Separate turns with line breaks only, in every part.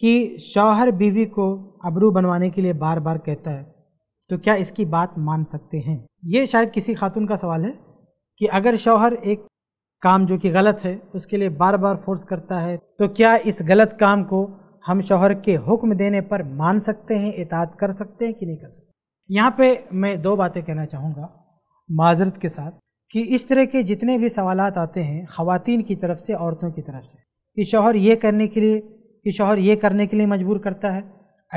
कि शौहर बीवी को अबरू बनवाने के लिए बार बार कहता है तो क्या इसकी बात मान सकते हैं ये शायद किसी खातून का सवाल है कि अगर शौहर एक काम जो कि गलत है उसके लिए बार बार फोर्स करता है तो क्या इस गलत काम को हम शौहर के हुक्म देने पर मान सकते हैं इतात कर सकते हैं कि नहीं कर सकते यहाँ पे मैं दो बातें कहना चाहूँगा माजरत के साथ कि इस तरह के जितने भी सवाल आते हैं ख़वान की तरफ से औरतों की तरफ से कि शौहर ये करने के लिए कि शौहर ये करने के लिए मजबूर करता है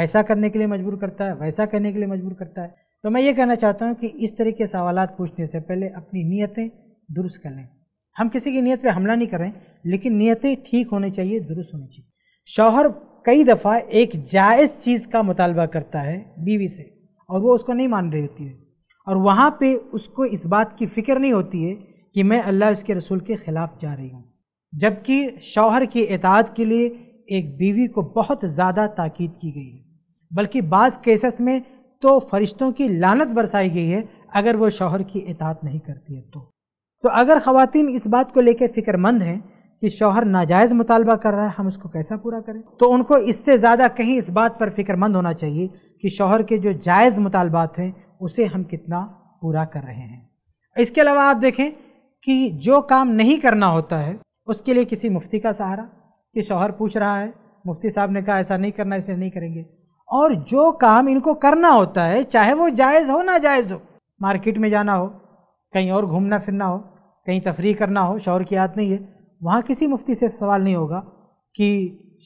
ऐसा करने के लिए मजबूर करता है वैसा करने के लिए मजबूर करता है तो मैं ये कहना चाहता हूँ कि इस तरह के सवाल पूछने से पहले अपनी नीयतें दुरुस्त कर लें हम किसी की नीयत पर हमला नहीं कर रहे लेकिन नीयतें ठीक होनी चाहिए दुरुस्त होनी चाहिए शौहर कई दफ़ा एक जायज़ चीज़ का मुतालबा करता है बीवी से और वो उसको नहीं मान रही होती है और वहाँ पे उसको इस बात की फ़िक्र नहीं होती है कि मैं अल्लाह उसके रसूल के ख़िलाफ़ जा रही हूँ जबकि शौहर की एताद के लिए एक बीवी को बहुत ज़्यादा ताकीद की गई है बल्कि बाज़ केसेस में तो फरिश्तों की लानत बरसाई गई है अगर वो शौहर की इतात नहीं करती है तो तो अगर ख़वातीन इस बात को लेकर फ़िक्रमंद हैं कि शौहर नाजायज़ मुतालबा कर रहा है हम उसको कैसा पूरा करें तो उनको इससे ज़्यादा कहीं इस बात पर फ़िक्रमंद होना चाहिए कि शौहर के जो जायज़ मुतालबात हैं उसे हम कितना पूरा कर रहे हैं इसके अलावा आप देखें कि जो काम नहीं करना होता है उसके लिए किसी मुफ्ती का सहारा कि शौहर पूछ रहा है मुफ्ती साहब ने कहा ऐसा नहीं करना इसलिए नहीं करेंगे और जो काम इनको करना होता है चाहे वो जायज़ हो ना जायज़ हो मार्केट में जाना हो कहीं और घूमना फिरना हो कहीं तफरी करना हो शौहर की याद नहीं है वहाँ किसी मुफ्ती से सवाल नहीं होगा कि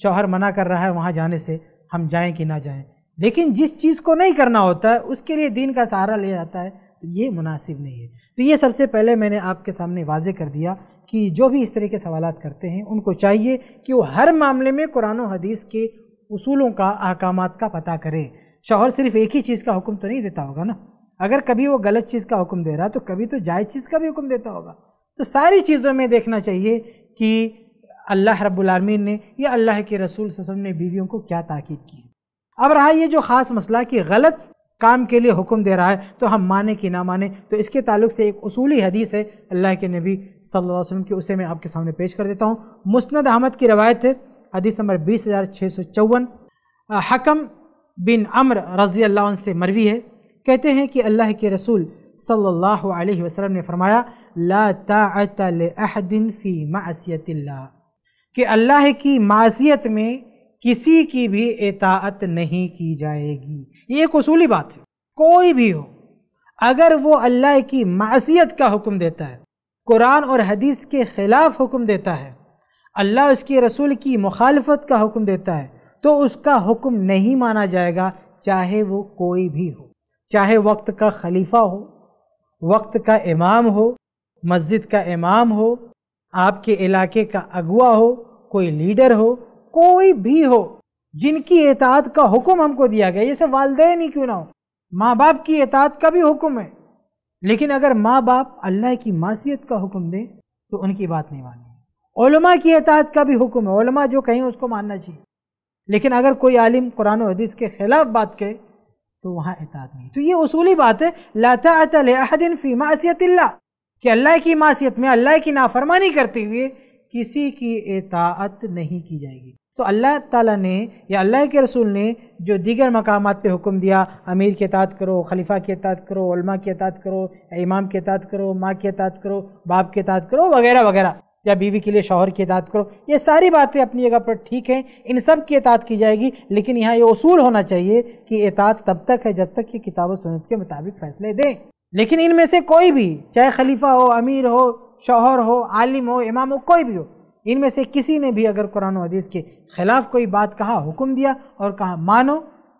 शौहर मना कर रहा है वहाँ जाने से हम जाएँ कि ना जाएं लेकिन जिस चीज़ को नहीं करना होता है उसके लिए दीन का सहारा लिया जाता है ये मुनासिब नहीं है तो ये सबसे पहले मैंने आपके सामने वाजे कर दिया कि जो भी इस तरह के सवाल करते हैं उनको चाहिए कि वो हर मामले में कुरान हदीस के उसूलों का अहकाम का पता करें शौहर सिर्फ एक ही चीज़ का हुक्म तो नहीं देता होगा ना अगर कभी वो गलत चीज़ का हुक्म दे रहा तो कभी तो जायज़ चीज़ का भी हुक्म देता होगा तो सारी चीज़ों में देखना चाहिए कि अल्लाह रब्बुलमीन ने या अल्लाह के रसूल ससम ने बीवियों को क्या ताक़द की अब रहा ये जो ख़ास मसला कि गलत काम के लिए हुक्म दे रहा है तो हम माने कि ना माने तो इसके ताल्लुक से एक उसूली हदीस है अल्लाह के नबी सल्लल्लाहु अलैहि वसल्लम की उसे मैं आपके सामने पेश कर देता हूँ मुस्ंद अहमद की रवायत है हदीस नंबर बीस हज़ार छः सौ चौवन हकम बिन अम्र रज़ी अल्लाह से मरवी है कहते हैं कि अल्लाह के रसूल सल्लल्लाहु अलैहि वसल्लम ने फरमाया ला ताअत फ़ी मासीत कि अल्लाह की मासीत में किसी की भी एतात नहीं की जाएगी ये एक उसूली बात है कोई भी हो अगर वो अल्लाह की मासीत का हुक्म देता है कुरान और हदीस के ख़िलाफ़ हुक्म देता है अल्लाह उसके रसूल की मुखालफत का हुक्म देता है तो उसका हुक्म नहीं माना जाएगा चाहे वो कोई भी हो चाहे वक्त का खलीफा हो वक्त का इमाम हो मस्जिद का इमाम हो आपके इलाके का अगुआ हो कोई लीडर हो कोई भी हो जिनकी एतात का हुक्म हमको दिया गया जैसे वालदे ही क्यों ना हो माँ बाप की एतात का भी हुक्म है लेकिन अगर माँ बाप अल्लाह की मासीत का हुक्म दें तो उनकी बात नहीं माननी ओलमा की एतात का भी हुक्म है ओलमा जो कहें उसको मानना चाहिए लेकिन अगर कोई आलिम कुरान हदीस के ख़िलाफ़ बात कहे तो वहाँ एतात नहीं तो ये उसूली बात है लाता फ़ी मासीत कि अल्लाह की मासीत में अल्लाह की नाफरमानी करते हुए किसी की इतात नहीं की जाएगी तो अल्लाह ताला ने या अल्लाह के रसूल ने जो दीगर मकाम पे हुक्म दिया अमीर की अतात करो खलीफा की अतात करो उलमा की अतात करो इमाम की अतात करो माँ की अतात करो बाप की अतात करो वगैरह वगैरह या बीवी के लिए शौहर की अतात करो ये सारी बातें अपनी जगह पर ठीक हैं इन सब की अतात की जाएगी लेकिन यहाँ ये असूल होना चाहिए कि एतात तब तक है जब तक कि किताब सुनत के मुताबिक फैसले दें लेकिन इनमें से कोई भी चाहे खलीफा हो अमीर हो शोहर हो आलिम हो इमाम हो कोई भी हो इनमें से किसी ने भी अगर कुरान हदीस के ख़िलाफ़ कोई बात कहा हुक्म दिया और कहा मानो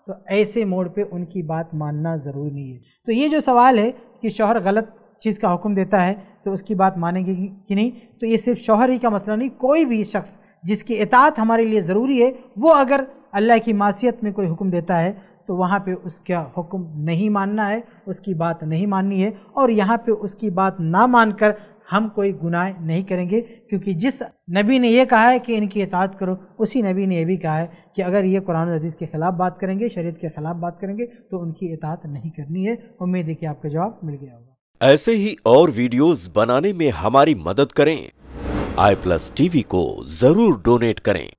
तो ऐसे मोड़ पे उनकी बात मानना ज़रूरी नहीं है तो ये जो सवाल है कि शोहर गलत चीज़ का हुक्म देता है तो उसकी बात मानेंगे कि नहीं तो ये सिर्फ शोहर ही का मसला नहीं कोई भी शख्स जिसकी इतात हमारे लिए ज़रूरी है वो अगर अल्लाह की मासीत में कोई हुक्म देता है तो वहाँ पे उसका हुक्म नहीं मानना है उसकी बात नहीं माननी है और यहाँ पे उसकी बात ना मानकर हम कोई गुनाह नहीं करेंगे क्योंकि जिस नबी ने यह कहा है कि इनकी इतात करो उसी नबी ने यह भी कहा है कि अगर ये कुरान हदीस के ख़िलाफ़ बात करेंगे शरीत के ख़िलाफ़ बात करेंगे तो उनकी इतात नहीं करनी है उम्मीद है कि आपका जवाब मिल गया होगा ऐसे ही और वीडियोज़ बनाने में हमारी मदद करें आई प्लस टीवी को ज़रूर डोनेट करें